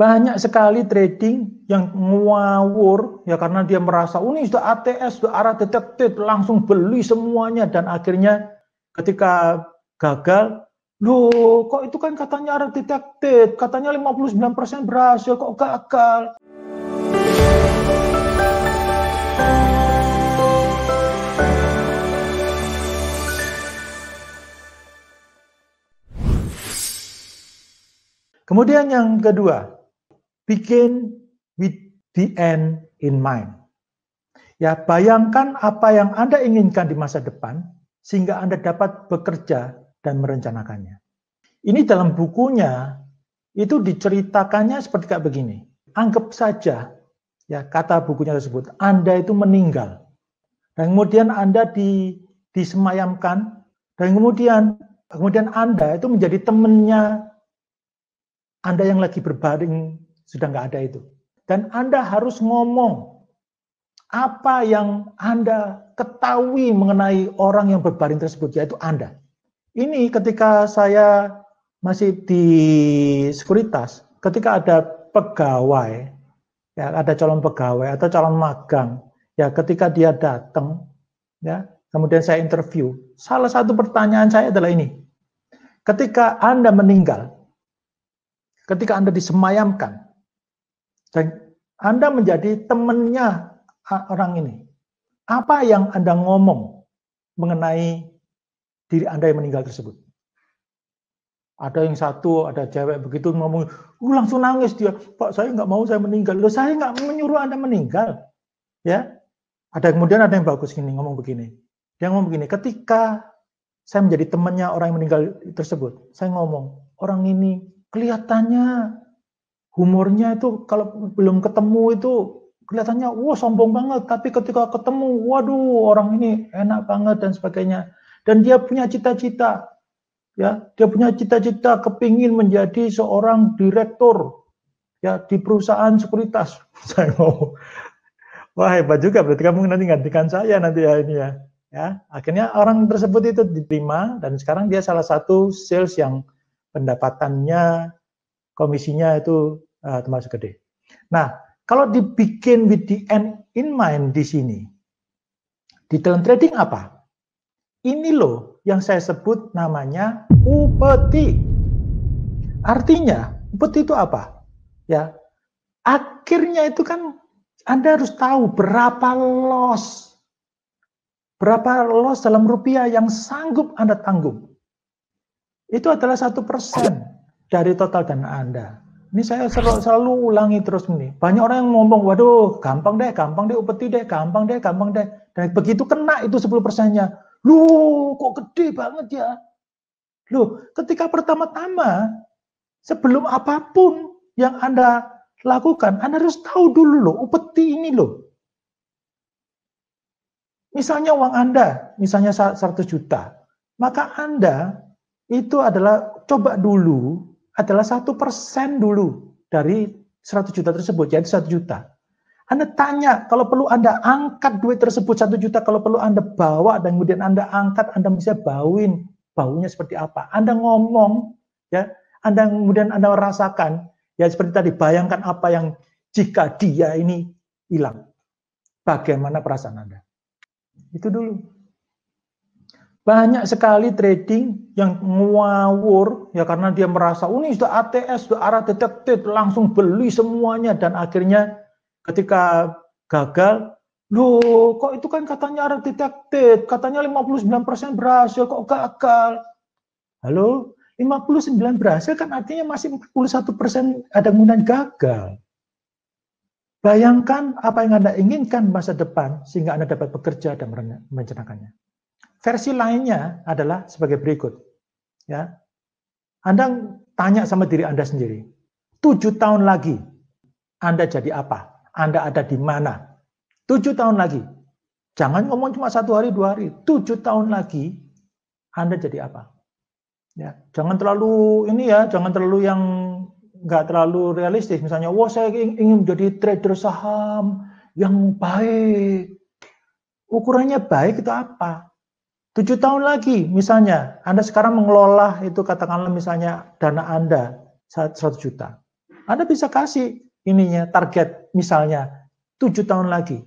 banyak sekali trading yang ngawur ya karena dia merasa oh, ini sudah ATS sudah arah detektif langsung beli semuanya dan akhirnya ketika gagal loh kok itu kan katanya arah detektif katanya 59% berhasil kok gagal Kemudian yang kedua, Begin with the end in mind. Ya, bayangkan apa yang Anda inginkan di masa depan sehingga Anda dapat bekerja dan merencanakannya. Ini dalam bukunya itu diceritakannya seperti kayak begini. Anggap saja ya kata bukunya tersebut, Anda itu meninggal. Dan kemudian Anda di, disemayamkan dan kemudian kemudian Anda itu menjadi temannya Anda yang lagi berbaring sudah nggak ada itu. Dan Anda harus ngomong apa yang Anda ketahui mengenai orang yang berbaring tersebut, yaitu Anda. Ini ketika saya masih di sekuritas, ketika ada pegawai, ya, ada calon pegawai atau calon magang, ya ketika dia datang, ya kemudian saya interview, salah satu pertanyaan saya adalah ini, ketika Anda meninggal, ketika Anda disemayamkan, dan Anda menjadi temannya orang ini. Apa yang Anda ngomong mengenai diri Anda yang meninggal tersebut? Ada yang satu, ada cewek begitu ngomong, uh, langsung nangis dia, Pak saya nggak mau saya meninggal. Loh saya nggak menyuruh Anda meninggal. Ya, ada kemudian ada yang bagus ini ngomong begini. Dia ngomong begini, ketika saya menjadi temannya orang yang meninggal tersebut, saya ngomong, orang ini kelihatannya humornya itu kalau belum ketemu itu kelihatannya wah sombong banget tapi ketika ketemu waduh orang ini enak banget dan sebagainya dan dia punya cita-cita ya dia punya cita-cita kepingin menjadi seorang direktur ya di perusahaan sekuritas saya mau wah hebat juga berarti kamu nanti gantikan saya nanti ya ini ya ya akhirnya orang tersebut itu diterima dan sekarang dia salah satu sales yang pendapatannya komisinya itu uh, eh, termasuk gede. Nah, kalau dibikin with the end in mind di sini, di dalam trading apa? Ini loh yang saya sebut namanya upeti. Artinya, upeti itu apa? Ya, akhirnya itu kan Anda harus tahu berapa loss, berapa loss dalam rupiah yang sanggup Anda tanggung. Itu adalah satu persen dari total dana Anda. Ini saya selalu, selalu ulangi terus ini. Banyak orang yang ngomong, waduh, gampang deh, gampang deh, upeti deh, gampang deh, gampang deh. Dan begitu kena itu 10 persennya. Lu kok gede banget ya? Loh, ketika pertama-tama, sebelum apapun yang Anda lakukan, Anda harus tahu dulu loh, upeti ini loh. Misalnya uang Anda, misalnya 100 juta, maka Anda itu adalah coba dulu adalah satu persen dulu dari 100 juta tersebut, jadi satu juta. Anda tanya, kalau perlu Anda angkat duit tersebut satu juta, kalau perlu Anda bawa dan kemudian Anda angkat, Anda bisa bauin baunya seperti apa. Anda ngomong, ya, Anda kemudian Anda rasakan, ya seperti tadi, bayangkan apa yang jika dia ini hilang. Bagaimana perasaan Anda? Itu dulu. Banyak sekali trading yang ngawur ya karena dia merasa oh, ini sudah ATS, sudah arah detektif, langsung beli semuanya dan akhirnya ketika gagal, loh kok itu kan katanya arah detektif, katanya 59% berhasil kok gagal. Halo, 59 berhasil kan artinya masih 41% ada kemungkinan gagal. Bayangkan apa yang Anda inginkan masa depan sehingga Anda dapat bekerja dan merencanakannya. Versi lainnya adalah sebagai berikut. Ya. Anda tanya sama diri Anda sendiri. Tujuh tahun lagi, Anda jadi apa? Anda ada di mana? Tujuh tahun lagi. Jangan ngomong cuma satu hari, dua hari. Tujuh tahun lagi, Anda jadi apa? Ya, jangan terlalu ini ya, jangan terlalu yang nggak terlalu realistis. Misalnya, wah saya ingin menjadi trader saham yang baik. Ukurannya baik itu apa? Tujuh tahun lagi, misalnya, Anda sekarang mengelola itu katakanlah misalnya dana Anda 100 juta. Anda bisa kasih ininya target misalnya tujuh tahun lagi.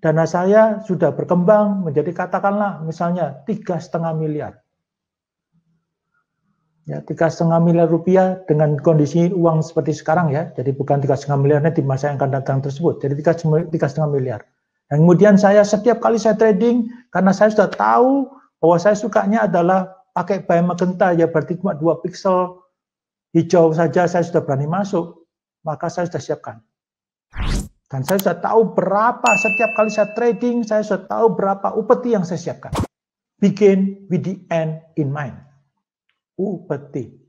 Dana saya sudah berkembang menjadi katakanlah misalnya tiga setengah miliar. Ya, tiga setengah miliar rupiah dengan kondisi uang seperti sekarang ya. Jadi bukan tiga setengah miliarnya di masa yang akan datang tersebut. Jadi tiga setengah miliar. Dan kemudian saya setiap kali saya trading karena saya sudah tahu bahwa saya sukanya adalah pakai bahan magenta ya berarti cuma dua pixel hijau saja saya sudah berani masuk, maka saya sudah siapkan. Dan saya sudah tahu berapa setiap kali saya trading, saya sudah tahu berapa upeti yang saya siapkan. Begin with the end in mind. Upeti.